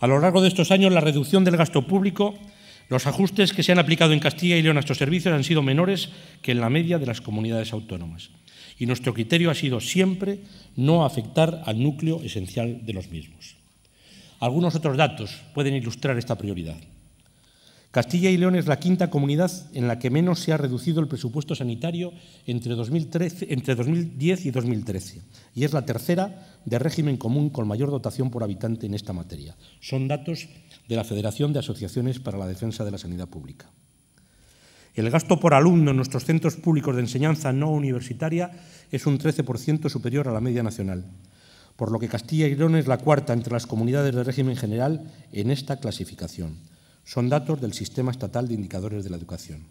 A lo largo de estos años, la reducción del gasto público, los ajustes que se han aplicado en Castilla y León a estos servicios han sido menores que en la media de las comunidades autónomas. Y nuestro criterio ha sido siempre no afectar al núcleo esencial de los mismos. Algunos otros datos pueden ilustrar esta prioridad. Castilla y León es la quinta comunidad en la que menos se ha reducido el presupuesto sanitario entre, entre 2010 y 2013 y es la tercera de régimen común con mayor dotación por habitante en esta materia. Son datos de la Federación de Asociaciones para la Defensa de la Sanidad Pública. El gasto por alumno en nuestros centros públicos de enseñanza no universitaria es un 13% superior a la media nacional, por lo que Castilla y León es la cuarta entre las comunidades de régimen general en esta clasificación. Son datos del Sistema Estatal de Indicadores de la Educación.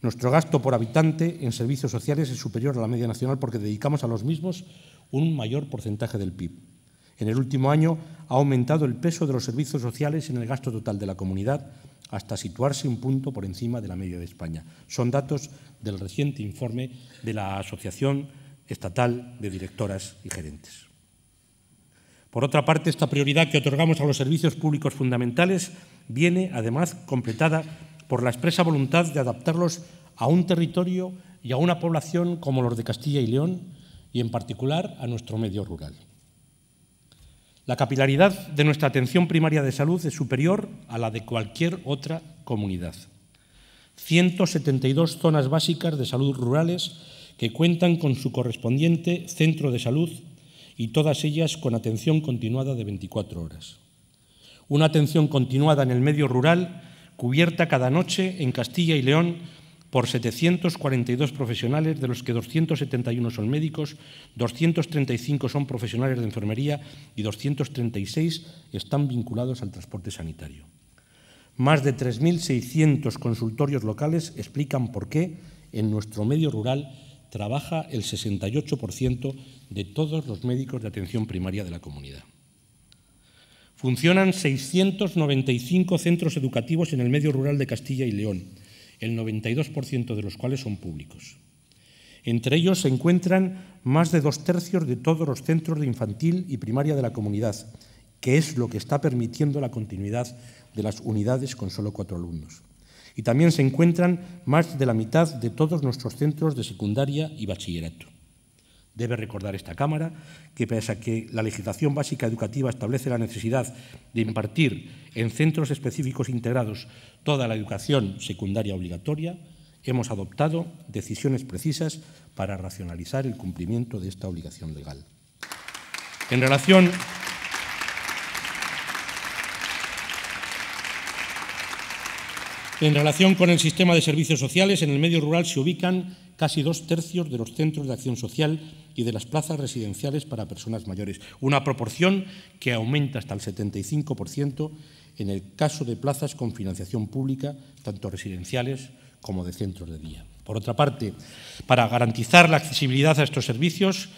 Nuestro gasto por habitante en servicios sociales es superior a la media nacional porque dedicamos a los mismos un mayor porcentaje del PIB. En el último año ha aumentado el peso de los servicios sociales en el gasto total de la comunidad hasta situarse un punto por encima de la media de España. Son datos del reciente informe de la Asociación Estatal de Directoras y Gerentes. Por otra parte, esta prioridad que otorgamos a los servicios públicos fundamentales viene, además, completada por la expresa voluntad de adaptarlos a un territorio y a una población como los de Castilla y León y, en particular, a nuestro medio rural. La capilaridad de nuestra atención primaria de salud es superior a la de cualquier otra comunidad. 172 zonas básicas de salud rurales que cuentan con su correspondiente centro de salud y todas ellas con atención continuada de 24 horas. Una atención continuada en el medio rural, cubierta cada noche en Castilla y León por 742 profesionales, de los que 271 son médicos, 235 son profesionales de enfermería y 236 están vinculados al transporte sanitario. Más de 3.600 consultorios locales explican por qué en nuestro medio rural trabaja el 68% de todos los médicos de atención primaria de la comunidad. Funcionan 695 centros educativos en el medio rural de Castilla y León, el 92% de los cuales son públicos. Entre ellos se encuentran más de dos tercios de todos los centros de infantil y primaria de la comunidad, que es lo que está permitiendo la continuidad de las unidades con solo cuatro alumnos y también se encuentran más de la mitad de todos nuestros centros de secundaria y bachillerato. Debe recordar esta Cámara que pese a que la legislación básica educativa establece la necesidad de impartir en centros específicos integrados toda la educación secundaria obligatoria, hemos adoptado decisiones precisas para racionalizar el cumplimiento de esta obligación legal. En relación En relación con el sistema de servicios sociales, en el medio rural se ubican casi dos tercios de los centros de acción social y de las plazas residenciales para personas mayores, una proporción que aumenta hasta el 75% en el caso de plazas con financiación pública, tanto residenciales como de centros de día. Por otra parte, para garantizar la accesibilidad a estos servicios,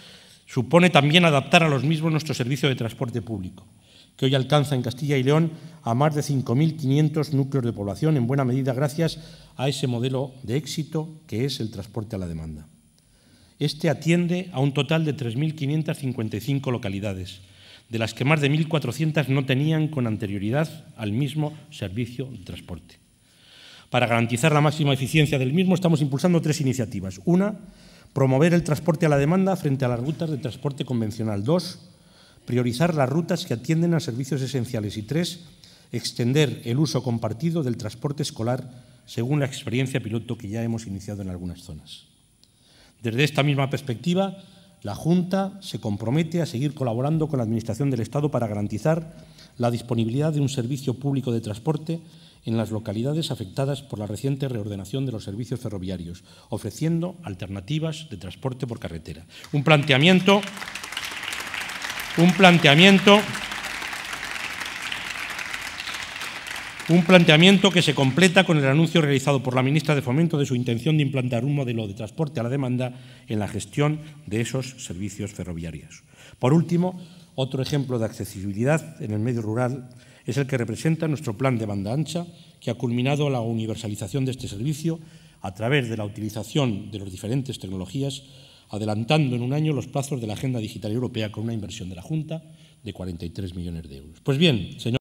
supone también adaptar a los mismos nuestro servicio de transporte público que hoy alcanza en Castilla y León a más de 5.500 núcleos de población, en buena medida gracias a ese modelo de éxito que es el transporte a la demanda. Este atiende a un total de 3.555 localidades, de las que más de 1.400 no tenían con anterioridad al mismo servicio de transporte. Para garantizar la máxima eficiencia del mismo estamos impulsando tres iniciativas. Una, promover el transporte a la demanda frente a las rutas de transporte convencional priorizar las rutas que atienden a servicios esenciales y tres, extender el uso compartido del transporte escolar según la experiencia piloto que ya hemos iniciado en algunas zonas. Desde esta misma perspectiva, la Junta se compromete a seguir colaborando con la Administración del Estado para garantizar la disponibilidad de un servicio público de transporte en las localidades afectadas por la reciente reordenación de los servicios ferroviarios, ofreciendo alternativas de transporte por carretera. Un planteamiento un planteamiento un planteamiento que se completa con el anuncio realizado por la ministra de Fomento de su intención de implantar un modelo de transporte a la demanda en la gestión de esos servicios ferroviarios. Por último, otro ejemplo de accesibilidad en el medio rural es el que representa nuestro plan de banda ancha, que ha culminado la universalización de este servicio a través de la utilización de las diferentes tecnologías adelantando en un año los plazos de la Agenda Digital Europea con una inversión de la Junta de 43 millones de euros. Pues bien, señor.